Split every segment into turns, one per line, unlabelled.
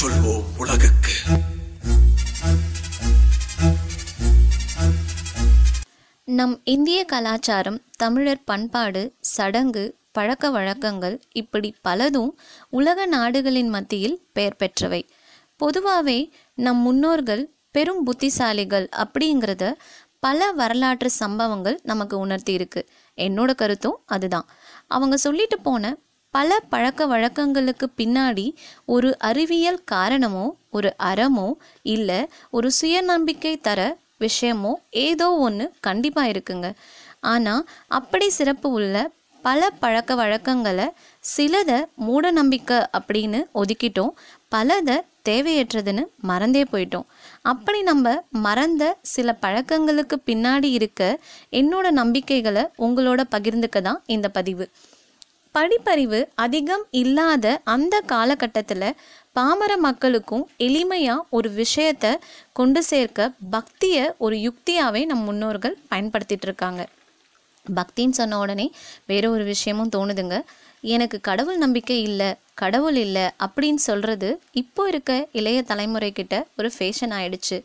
சொல்வோம் உலகுக்கு நம் இந்திய கலாச்சாரம் தமிழர் பண்பாடு சடங்கு பழக்க வழக்கங்கள் இப்படி பலதும் உலக நாடுகளின் மத்தியில் பெயர் பெற்றவை பொதுவாகவே நம் முன்னோர்கள் பெரும் புத்திசாலிகள் அப்படிங்கிறத பல வரலாற்று சம்பவங்கள் நமக்கு உணர்த்தி இருக்கு என்னோட கருத்தும் அதுதான் அவங்க சொல்லிட்டு போன பல பழக்க வழக்கங்களுக்கு பின்னாடி ஒரு அறிவியல் காரணமோ ஒரு அறமோ இல்லை ஒரு சுயநம்பிக்கை தர விஷயமோ ஏதோ ஒன்று கண்டிப்பாக இருக்குங்க ஆனால் அப்படி சிறப்பு உள்ள பல பழக்க வழக்கங்களை சிலதை மூட நம்பிக்கை அப்படின்னு ஒதுக்கிட்டோம் பலதை தேவையற்றதுன்னு மறந்தே போயிட்டோம் அப்படி நம்ம மறந்த சில பழக்கங்களுக்கு பின்னாடி இருக்க என்னோட நம்பிக்கைகளை உங்களோட பகிர்ந்துக்க தான் இந்த பதிவு படிப்பறிவு அதிகம் இல்லாத அந்த காலகட்டத்தில் பாமர மக்களுக்கும் எளிமையாக ஒரு விஷயத்தை கொண்டு சேர்க்க பக்தியை ஒரு யுக்தியாகவே நம் முன்னோர்கள் பயன்படுத்திகிட்டு இருக்காங்க பக்தின்னு சொன்ன உடனே வேற ஒரு விஷயமும் தோணுதுங்க எனக்கு கடவுள் நம்பிக்கை இல்லை கடவுள் இல்லை அப்படின்னு சொல்கிறது இப்போ இருக்க இளைய தலைமுறைக்கிட்ட ஒரு ஃபேஷன் ஆயிடுச்சு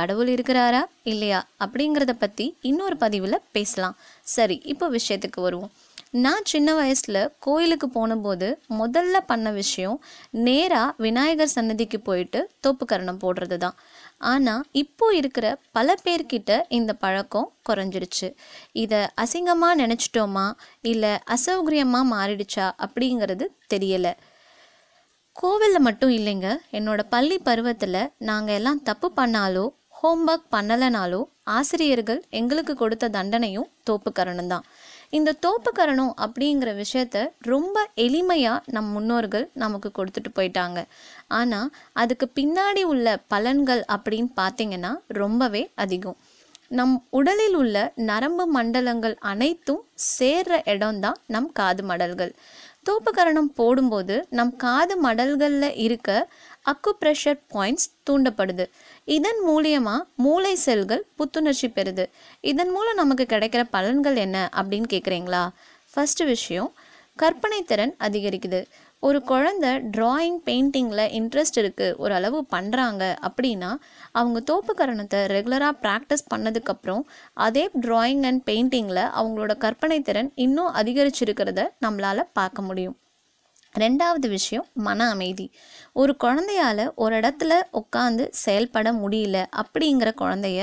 கடவுள் இருக்கிறாரா இல்லையா அப்படிங்கிறத பற்றி இன்னொரு பதிவில் பேசலாம் சரி இப்போ விஷயத்துக்கு வருவோம் நான் சின்ன வயசில் கோயிலுக்கு போனபோது முதல்ல பண்ண விஷயம் நேராக விநாயகர் சன்னதிக்கு போயிட்டு தோப்புக்கரணம் போடுறது தான் ஆனால் இப்போ இருக்கிற பல பேர்கிட்ட இந்த பழக்கம் குறைஞ்சிருச்சு இதை அசிங்கமாக நினச்சிட்டோமா இல்லை அசௌகரியமாக மாறிடுச்சா அப்படிங்கிறது தெரியலை கோவிலில் மட்டும் இல்லைங்க என்னோட பள்ளி பருவத்தில் நாங்கள் எல்லாம் தப்பு பண்ணாலோ ஹோம்ஒர்க் பண்ணலைனாலோ ஆசிரியர்கள் எங்களுக்கு கொடுத்த தண்டனையும் தோப்புக்கரணம் தான் இந்த தோப்புக்கரணம் அப்படிங்கிற விஷயத்த ரொம்ப எளிமையாக நம் முன்னோர்கள் நமக்கு கொடுத்துட்டு போயிட்டாங்க ஆனால் அதுக்கு பின்னாடி உள்ள பலன்கள் அப்படின்னு பார்த்திங்கன்னா ரொம்பவே அதிகம் நம் உடலில் உள்ள நரம்பு மண்டலங்கள் அனைத்தும் சேர்ற இடம்தான் நம் காது மடல்கள் தோப்புக்கரணம் போடும்போது நம் காது மடல்களில் இருக்க அக்கு ப்ரெஷர் பாயிண்ட்ஸ் தூண்டப்படுது இதன் மூலியமாக மூளை செல்கள் புத்துணர்ச்சி பெறுது இதன் மூலம் நமக்கு கிடைக்கிற பலன்கள் என்ன அப்படின்னு கேட்குறீங்களா ஃபஸ்ட்டு விஷயம் கற்பனை திறன் அதிகரிக்குது ஒரு குழந்த ட்ராயிங் பெயிண்டிங்கில் இன்ட்ரெஸ்ட் இருக்குது ஓரளவு பண்ணுறாங்க அப்படின்னா அவங்க தோப்புக்கரணத்தை ரெகுலராக ப்ராக்டிஸ் பண்ணதுக்கப்புறம் அதே ட்ராயிங் அண்ட் பெயிண்டிங்கில் அவங்களோட கற்பனை திறன் இன்னும் அதிகரிச்சிருக்கிறத நம்மளால் பார்க்க முடியும் ரெண்டாவது விஷயம் மன அமைதி ஒரு குழந்தையால் ஒரு இடத்துல உட்காந்து செயல்பட முடியல அப்படிங்கிற குழந்தைய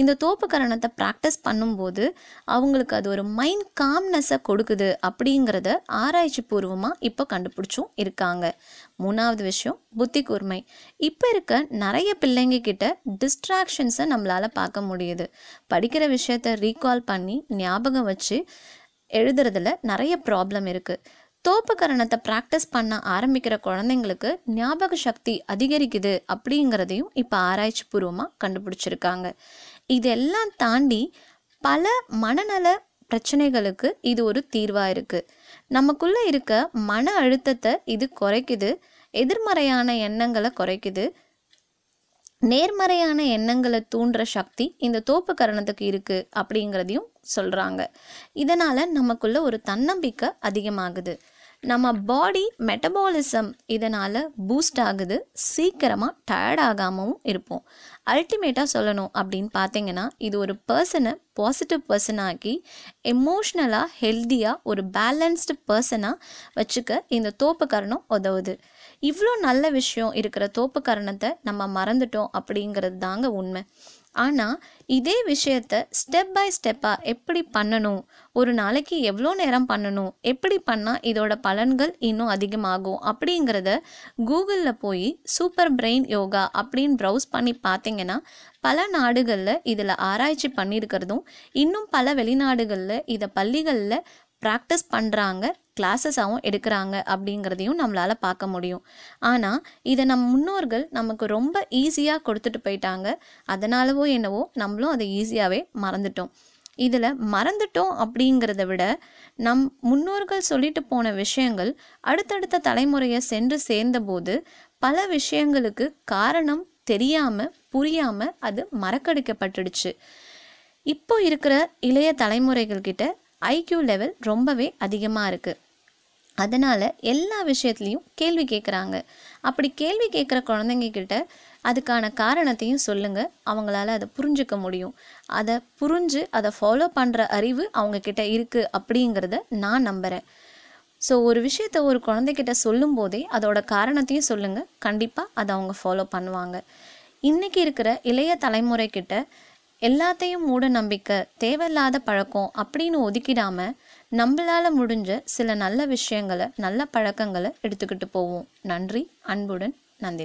இந்த தோப்பு கரணத்தை ப்ராக்டிஸ் பண்ணும்போது அவங்களுக்கு அது ஒரு மைண்ட் காம்னஸை கொடுக்குது அப்படிங்கிறத ஆராய்ச்சி பூர்வமாக இப்போ கண்டுபிடிச்சும் இருக்காங்க மூணாவது விஷயம் புத்தி கூர்மை இப்போ இருக்க நிறைய பிள்ளைங்க கிட்ட டிஸ்ட்ராக்ஷன்ஸை நம்மளால் பார்க்க முடியுது படிக்கிற விஷயத்த ரீகால் பண்ணி ஞாபகம் வச்சு எழுதுறதுல நிறைய ப்ராப்ளம் இருக்குது தோப்புக்கரணத்தை ப்ராக்டிஸ் பண்ண ஆரம்பிக்கிற குழந்தைங்களுக்கு ஞாபக சக்தி அதிகரிக்குது அப்படிங்கிறதையும் இப்போ ஆராய்ச்சி பூர்வமாக கண்டுபிடிச்சிருக்காங்க இதெல்லாம் தாண்டி பல மனநல பிரச்சனைகளுக்கு இது ஒரு தீர்வாக இருக்குது நமக்குள்ளே இருக்க மன அழுத்தத்தை இது குறைக்குது எதிர்மறையான எண்ணங்களை குறைக்குது நேர்மறையான எண்ணங்களை தூண்டுற சக்தி இந்த தோப்பு கரணத்துக்கு இருக்குது அப்படிங்கிறதையும் சொல்கிறாங்க இதனால் நமக்குள்ள ஒரு தன்னம்பிக்கை அதிகமாகுது நம்ம பாடி மெட்டபாலிசம் இதனால் பூஸ்ட் ஆகுது சீக்கிரமாக டயர்ட் ஆகாமவும் இருப்போம் அல்டிமேட்டாக சொல்லணும் அப்படின்னு பார்த்தீங்கன்னா இது ஒரு பர்சனை பாசிட்டிவ் ஆக்கி எமோஷ்னலாக ஹெல்த்தியாக ஒரு பேலன்ஸ்டு பர்சனாக வச்சுக்க இந்த தோப்புக்கரணம் உதவுது இவ்வளோ நல்ல விஷயம் இருக்கிற தோப்புக்கரணத்தை நம்ம மறந்துட்டோம் அப்படிங்கிறது தாங்க உண்மை ஆனால் இதே விஷயத்த ஸ்டெப் பை ஸ்டெப்பாக எப்படி பண்ணணும் ஒரு நாளைக்கு எவ்வளோ நேரம் பண்ணணும் எப்படி பண்ணால் இதோட பலன்கள் இன்னும் அதிகமாகும் அப்படிங்கிறத கூகுளில் போய் சூப்பர் பிரெயின் யோகா அப்படின்னு ப்ரௌஸ் பண்ணி பார்த்தீங்கன்னா பல நாடுகளில் இதில் ஆராய்ச்சி பண்ணியிருக்கிறதும் இன்னும் பல வெளிநாடுகளில் இதை பள்ளிகளில் ப்ராக்டிஸ் பண்ணுறாங்க கிளாஸஸாகவும் எடுக்கிறாங்க அப்படிங்கிறதையும் நம்மளால் பார்க்க முடியும் ஆனால் இதை நம் முன்னோர்கள் நமக்கு ரொம்ப ஈஸியாக கொடுத்துட்டு போயிட்டாங்க அதனாலவோ என்னவோ நம்மளும் அதை ஈஸியாகவே மறந்துட்டோம் இதில் மறந்துட்டோம் அப்படிங்கிறத விட நம் முன்னோர்கள் சொல்லிட்டு போன விஷயங்கள் அடுத்தடுத்த தலைமுறையை சென்று சேர்ந்தபோது பல விஷயங்களுக்கு காரணம் தெரியாமல் புரியாமல் அது மறக்கடிக்கப்பட்டுடுச்சு இப்போ இருக்கிற இளைய தலைமுறைகள்கிட்ட ஐக்யூ லெவல் ரொம்பவே அதிகமாக இருக்குது அதனால் எல்லா விஷயத்துலேயும் கேள்வி கேட்குறாங்க அப்படி கேள்வி கேட்குற குழந்தைங்க கிட்ட அதுக்கான காரணத்தையும் சொல்லுங்கள் அவங்களால அதை புரிஞ்சுக்க முடியும் அதை புரிஞ்சு அதை ஃபாலோ பண்ணுற அறிவு அவங்கக்கிட்ட இருக்குது அப்படிங்கிறத நான் நம்புகிறேன் ஸோ ஒரு விஷயத்தை ஒரு குழந்தைகிட்ட சொல்லும் போதே அதோட காரணத்தையும் சொல்லுங்கள் கண்டிப்பாக அதை அவங்க ஃபாலோ பண்ணுவாங்க இன்றைக்கி இருக்கிற இளைய தலைமுறைக்கிட்ட எல்லாத்தையும் மூட நம்பிக்கை தேவையில்லாத பழக்கம் அப்படின்னு ஒதுக்கிடாம நம்மளால முடிஞ்ச சில நல்ல விஷயங்களை நல்ல பழக்கங்களை எடுத்துக்கிட்டு போவோம் நன்றி அன்புடன் நந்தி